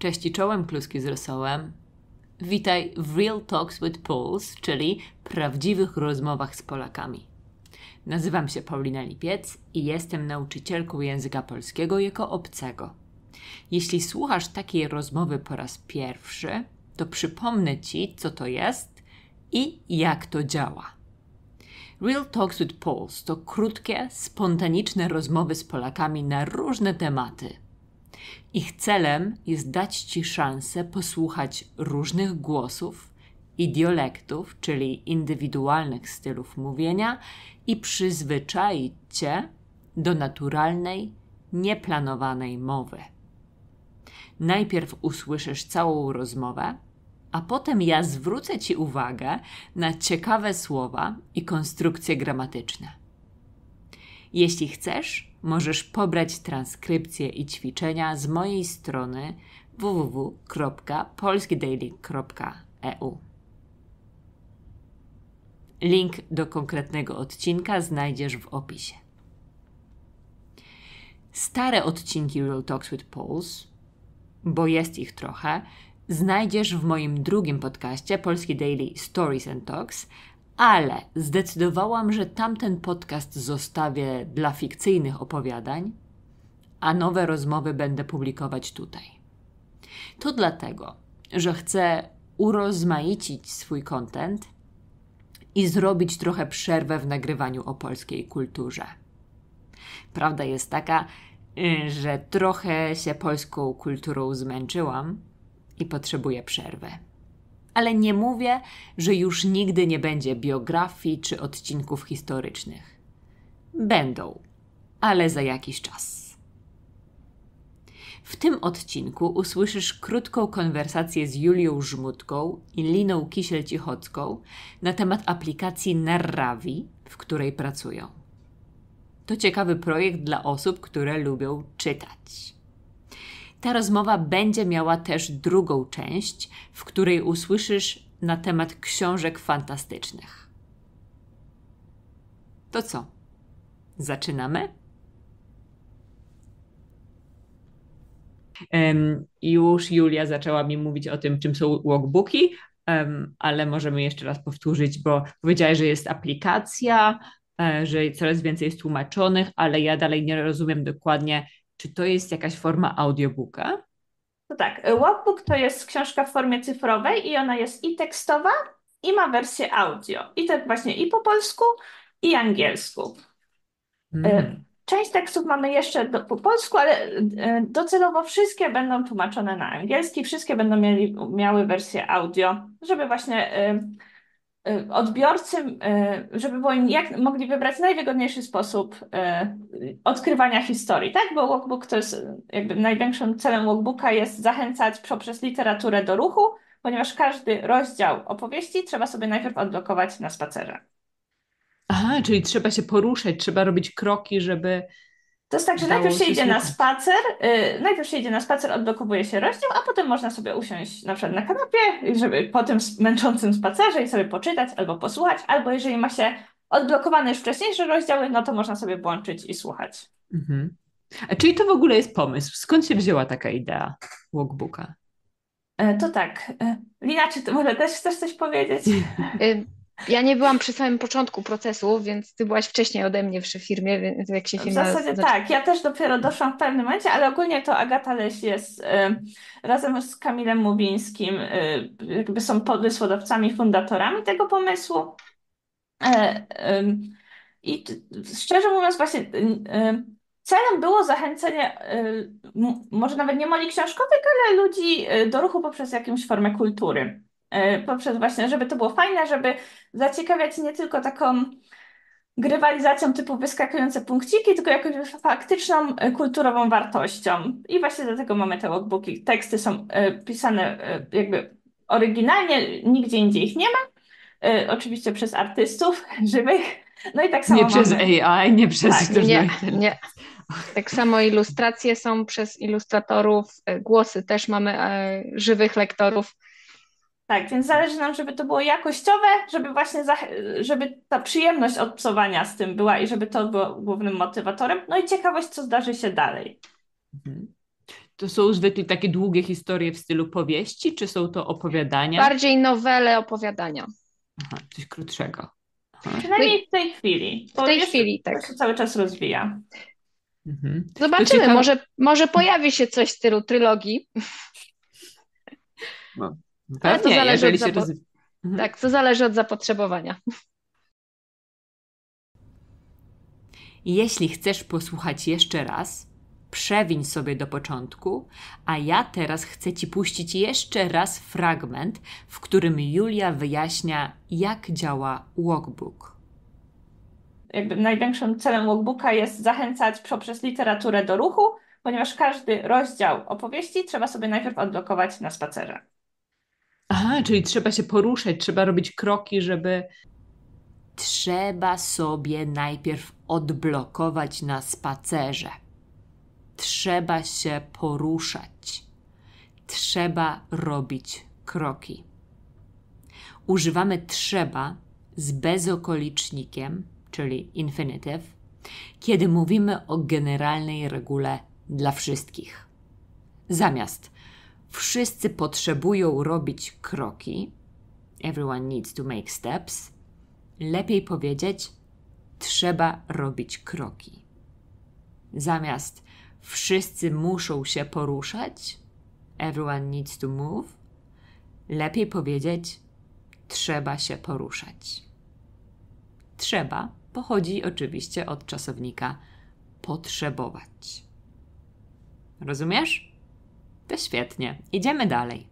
Cześć i czołem, kluski z rosołem. Witaj w Real Talks with Poles, czyli prawdziwych rozmowach z Polakami. Nazywam się Paulina Lipiec i jestem nauczycielką języka polskiego jako obcego. Jeśli słuchasz takiej rozmowy po raz pierwszy, to przypomnę Ci, co to jest i jak to działa. Real Talks with Poles to krótkie, spontaniczne rozmowy z Polakami na różne tematy – ich celem jest dać ci szansę posłuchać różnych głosów, i dialektów, czyli indywidualnych stylów mówienia i przyzwyczaić cię do naturalnej, nieplanowanej mowy. Najpierw usłyszysz całą rozmowę, a potem ja zwrócę ci uwagę na ciekawe słowa i konstrukcje gramatyczne. Jeśli chcesz, możesz pobrać transkrypcję i ćwiczenia z mojej strony www.polskidaily.eu. Link do konkretnego odcinka znajdziesz w opisie. Stare odcinki Real Talks with Poles, bo jest ich trochę, znajdziesz w moim drugim podcaście Polski Daily Stories and Talks – ale zdecydowałam, że tamten podcast zostawię dla fikcyjnych opowiadań, a nowe rozmowy będę publikować tutaj. To dlatego, że chcę urozmaicić swój kontent i zrobić trochę przerwę w nagrywaniu o polskiej kulturze. Prawda jest taka, y, że trochę się polską kulturą zmęczyłam i potrzebuję przerwy. Ale nie mówię, że już nigdy nie będzie biografii czy odcinków historycznych. Będą, ale za jakiś czas. W tym odcinku usłyszysz krótką konwersację z Julią Żmudką i Liną Kisiel-Cichocką na temat aplikacji Narravi, w której pracują. To ciekawy projekt dla osób, które lubią czytać. Ta rozmowa będzie miała też drugą część, w której usłyszysz na temat książek fantastycznych. To co? Zaczynamy? Um, już Julia zaczęła mi mówić o tym, czym są walkbooki, um, ale możemy jeszcze raz powtórzyć, bo powiedziałaś, że jest aplikacja, e, że coraz więcej jest tłumaczonych, ale ja dalej nie rozumiem dokładnie, czy to jest jakaś forma audiobooka? No tak, Walkbook to jest książka w formie cyfrowej i ona jest i tekstowa, i ma wersję audio. I tak właśnie i po polsku, i angielsku. Mm. E, część tekstów mamy jeszcze do, po polsku, ale e, docelowo wszystkie będą tłumaczone na angielski, wszystkie będą mieli, miały wersję audio, żeby właśnie y, Y, odbiorcy, y, żeby było im jak mogli wybrać najwygodniejszy sposób y, odkrywania historii, tak? Bo walkbook to jest jakby największym celem walkbooka jest zachęcać poprzez literaturę do ruchu, ponieważ każdy rozdział opowieści trzeba sobie najpierw odblokować na spacerze. Aha, czyli trzeba się poruszać, trzeba robić kroki, żeby to jest tak, że najpierw się idzie na spacer, yy, najpierw się idzie na spacer, odblokowuje się rozdział, a potem można sobie usiąść na przykład na kanapie, żeby po tym męczącym spacerze i sobie poczytać albo posłuchać, albo jeżeli ma się odblokowane już wcześniejsze rozdziały, no to można sobie włączyć i słuchać. Mhm. A czyli to w ogóle jest pomysł? Skąd się wzięła taka idea walkbooka? E, to tak. E, Lina, czy ty może też chcesz coś powiedzieć? Ja nie byłam przy samym początku procesu, więc ty byłaś wcześniej ode mnie przy firmie, więc jak się firma... W zasadzie zaczyna... tak, ja też dopiero doszłam w pewnym momencie, ale ogólnie to Agata Leś jest y, razem z Kamilem Mubińskim, y, jakby są pomysłodawcami, fundatorami tego pomysłu. E, I szczerze mówiąc, właśnie y, y, celem było zachęcenie, y, może nawet nie moli książkowych, ale ludzi do ruchu poprzez jakąś formę kultury. Y, poprzez właśnie, żeby to było fajne, żeby zaciekawiać nie tylko taką grywalizacją typu wyskakujące punkciki, tylko jakąś faktyczną y, kulturową wartością. I właśnie dlatego mamy te logbooki. Teksty są y, pisane jakby oryginalnie, nigdzie indziej ich nie ma. Oczywiście przez artystów żywych. No i tak samo. Nie mamy. Tak, przez AI, nie przez tak, nie, nie. Tak samo ilustracje są przez ilustratorów, głosy też mamy żywych lektorów tak, więc zależy nam, żeby to było jakościowe, żeby właśnie za, żeby ta przyjemność od psowania z tym była i żeby to było głównym motywatorem. No i ciekawość, co zdarzy się dalej. Mhm. To są zwykle takie długie historie w stylu powieści, czy są to opowiadania? Bardziej nowele, opowiadania. Aha, coś krótszego. Przynajmniej w tej chwili. W tej chwili, tak. To się cały czas rozwija. Mhm. Zobaczymy, może, może pojawi się coś w stylu trylogii. No. Pewnie, Ale to zależy jeżeli od się zapo- mhm. Tak, to zależy od zapotrzebowania. Jeśli chcesz posłuchać jeszcze raz, przewiń sobie do początku, a ja teraz chcę Ci puścić jeszcze raz fragment, w którym Julia wyjaśnia, jak działa walkbook. Jakby największym celem walkbooka jest zachęcać poprzez literaturę do ruchu, ponieważ każdy rozdział opowieści trzeba sobie najpierw odblokować na spacerze. Aha, czyli trzeba się poruszać, trzeba robić kroki, żeby. Trzeba sobie najpierw odblokować na spacerze. Trzeba się poruszać. Trzeba robić kroki. Używamy trzeba z bezokolicznikiem, czyli infinityw, kiedy mówimy o generalnej regule dla wszystkich. Zamiast Wszyscy potrzebują robić kroki. Everyone needs to make steps. Lepiej powiedzieć trzeba robić kroki. Zamiast wszyscy muszą się poruszać, everyone needs to move, lepiej powiedzieć trzeba się poruszać. Trzeba pochodzi oczywiście od czasownika potrzebować. Rozumiesz? To świetnie. Idziemy dalej.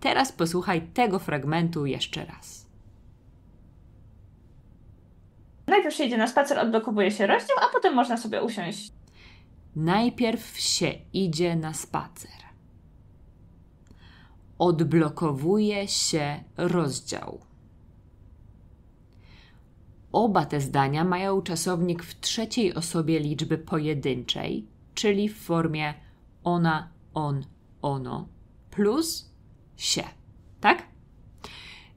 Teraz posłuchaj tego fragmentu jeszcze raz. Najpierw się idzie na spacer, odblokowuje się rozdział, a potem można sobie usiąść. Najpierw się idzie na spacer. Odblokowuje się rozdział. Oba te zdania mają czasownik w trzeciej osobie liczby pojedynczej, czyli w formie ona, on, ono plus się, tak?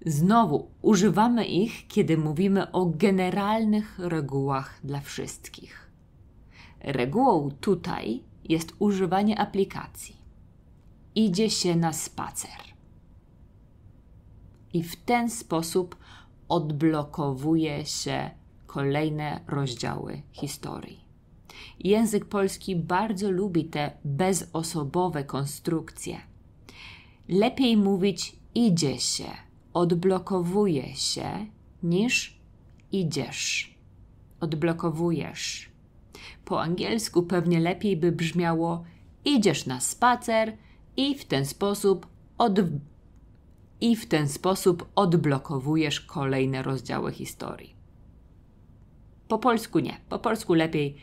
Znowu używamy ich, kiedy mówimy o generalnych regułach dla wszystkich. Regułą tutaj jest używanie aplikacji. Idzie się na spacer. I w ten sposób odblokowuje się kolejne rozdziały historii. Język polski bardzo lubi te bezosobowe konstrukcje. Lepiej mówić idzie się, odblokowuje się, niż idziesz, odblokowujesz. Po angielsku pewnie lepiej by brzmiało idziesz na spacer i w ten sposób od... i w ten sposób odblokowujesz kolejne rozdziały historii. Po polsku nie, po polsku lepiej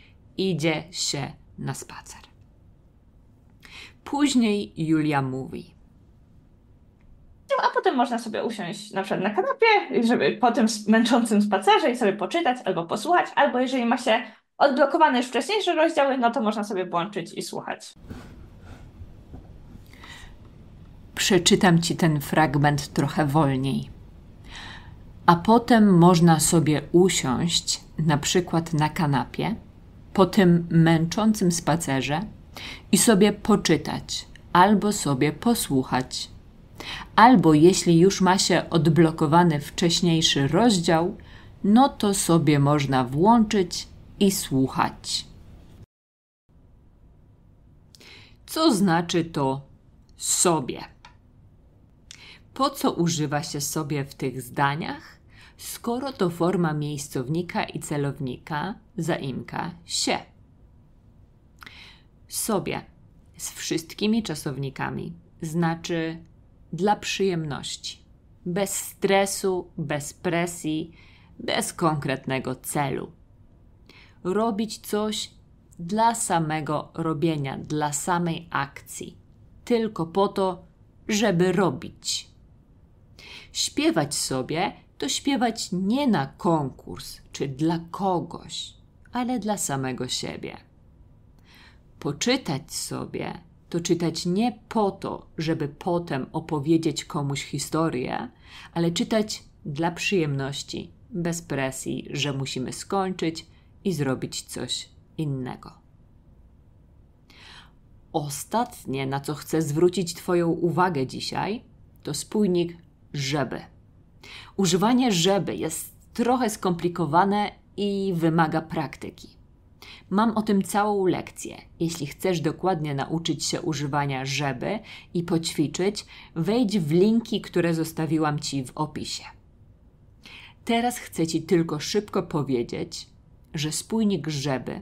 idzie się na spacer. Później Julia mówi. A potem można sobie usiąść na przykład na kanapie, żeby po tym męczącym spacerze i sobie poczytać albo posłuchać, albo jeżeli ma się odblokowane już wcześniejsze rozdziały, no to można sobie włączyć i słuchać. Przeczytam ci ten fragment trochę wolniej. A potem można sobie usiąść na przykład na kanapie po tym męczącym spacerze i sobie poczytać, albo sobie posłuchać. Albo jeśli już ma się odblokowany wcześniejszy rozdział, no to sobie można włączyć i słuchać. Co znaczy to sobie? Po co używa się sobie w tych zdaniach? skoro to forma miejscownika i celownika, zaimka się. Sobie z wszystkimi czasownikami znaczy dla przyjemności, bez stresu, bez presji, bez konkretnego celu. Robić coś dla samego robienia, dla samej akcji, tylko po to, żeby robić. Śpiewać sobie to śpiewać nie na konkurs czy dla kogoś, ale dla samego siebie. Poczytać sobie to czytać nie po to, żeby potem opowiedzieć komuś historię, ale czytać dla przyjemności, bez presji, że musimy skończyć i zrobić coś innego. Ostatnie, na co chcę zwrócić Twoją uwagę dzisiaj, to spójnik żeby. Używanie żeby jest trochę skomplikowane i wymaga praktyki. Mam o tym całą lekcję. Jeśli chcesz dokładnie nauczyć się używania żeby i poćwiczyć, wejdź w linki, które zostawiłam Ci w opisie. Teraz chcę Ci tylko szybko powiedzieć, że spójnik żeby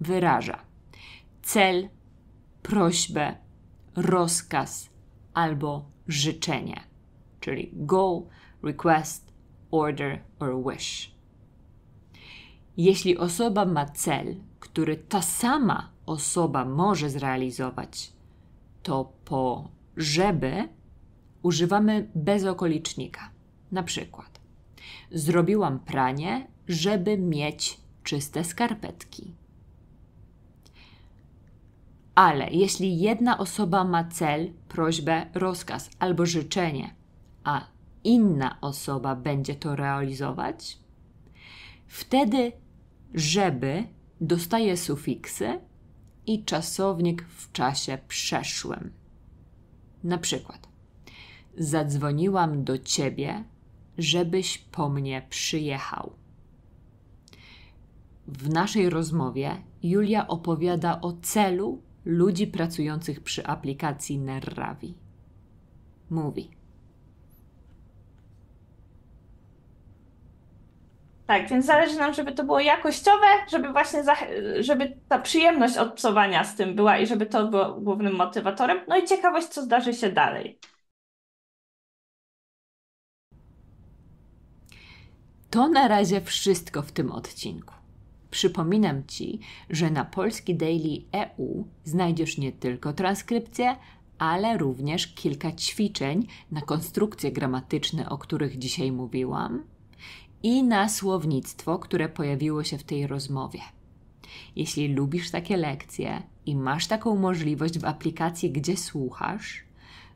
wyraża cel, prośbę, rozkaz albo życzenie, czyli goal, request, order or wish. Jeśli osoba ma cel, który ta sama osoba może zrealizować, to po żeby używamy bez okolicznika. Na przykład, zrobiłam pranie, żeby mieć czyste skarpetki. Ale jeśli jedna osoba ma cel, prośbę, rozkaz albo życzenie, a inna osoba będzie to realizować, wtedy żeby dostaje sufiksy i czasownik w czasie przeszłym. Na przykład, zadzwoniłam do ciebie, żebyś po mnie przyjechał. W naszej rozmowie Julia opowiada o celu ludzi pracujących przy aplikacji Nerravi. Mówi. Tak, więc zależy nam, żeby to było jakościowe, żeby właśnie za, żeby ta przyjemność obcowania z tym była i żeby to było głównym motywatorem. No i ciekawość, co zdarzy się dalej. To na razie wszystko w tym odcinku. Przypominam Ci, że na Polski Daily EU znajdziesz nie tylko transkrypcję, ale również kilka ćwiczeń na konstrukcje gramatyczne, o których dzisiaj mówiłam, i na słownictwo, które pojawiło się w tej rozmowie. Jeśli lubisz takie lekcje i masz taką możliwość w aplikacji, gdzie słuchasz,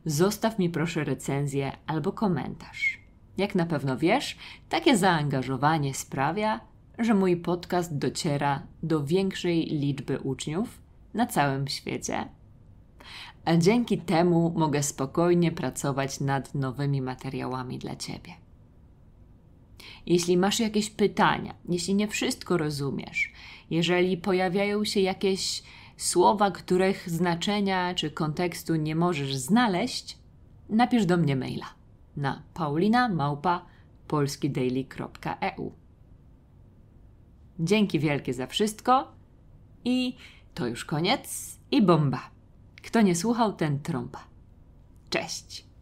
zostaw mi proszę recenzję albo komentarz. Jak na pewno wiesz, takie zaangażowanie sprawia, że mój podcast dociera do większej liczby uczniów na całym świecie. A dzięki temu mogę spokojnie pracować nad nowymi materiałami dla Ciebie. Jeśli masz jakieś pytania, jeśli nie wszystko rozumiesz, jeżeli pojawiają się jakieś słowa, których znaczenia czy kontekstu nie możesz znaleźć, napisz do mnie maila na paulinamałpa.polskidaily.eu. Dzięki wielkie za wszystko i to już koniec i bomba. Kto nie słuchał, ten trąba. Cześć!